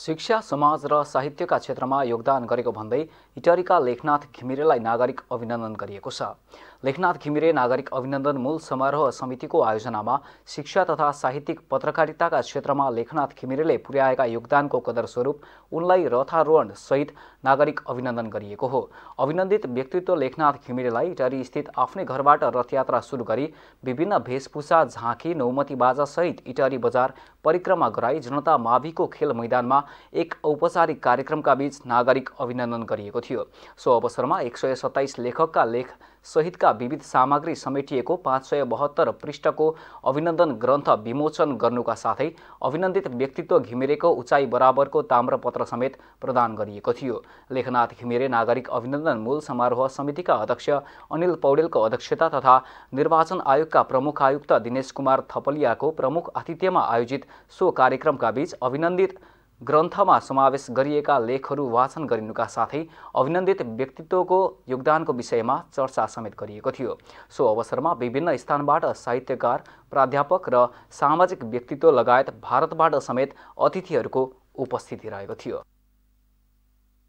शिक्षा समाज र साहित्यका क्षेत्रमा योगदान गरेको भन्दै इटरीका लेखनाथ घिमिरेलाई नागरिक अभिनन्दन गरिएको छ लेखनाथ घिमिरे नागरिक अभिनन्दन मूल समारोह समितिको आयोजनामा शिक्षा तथा साहित्यिक पत्रकारिताका क्षेत्रमा लेखनाथ घिमिरेले पुर्याएका योगदानको कदरस्वरूप उनलाई रथारोहणसहित नागरिक अभिनन्दन गरिएको हो अभिनन्दित व्यक्तित्व लेखनाथ घिमिरेलाई इटरी स्थित आफ्नै घरबाट रथयात्रा सुरु गरी विभिन्न भेषभूषा झाँकी नौमती बाजासहित इटरी बजार परिक्रमा गराई जनता माभिको खेल मैदानमा एक औपचारिक कार्यक्रमका बीच नागरिक अभिनन्दन गरिएको थियो सो अवसरमा एक सय सत्ताइस लेखकका लेख सहितका विविध सामग्री समेटिएको पाँच सय बहत्तर पृष्ठको अभिनन्दन ग्रन्थ विमोचन गर्नुका साथै अभिनन्दित व्यक्तित्व घिमिरेको उचाइ बराबरको ताम्रपत्र समेत प्रदान गरिएको थियो लेखनाथ घिमिरे नागरिक अभिनन्दन मूल समारोह समितिका अध्यक्ष अनिल पौडेलको अध्यक्षता तथा निर्वाचन आयोगका प्रमुख आयुक्त दिनेश कुमार थपलियाको प्रमुख आतिथ्यमा आयोजित सो कार्यक्रमका बीच अभिनन्दित ग्रन्थमा समावेश गरिएका लेखहरू वाचन गरिनुका साथै अभिनन्दित व्यक्तित्वको योगदानको विषयमा चर्चा समेत गरिएको थियो सो अवसरमा विभिन्न स्थानबाट साहित्यकार प्राध्यापक र सामाजिक व्यक्तित्व लगायत भारतबाट समेत अतिथिहरूको उपस्थिति रहेको थियो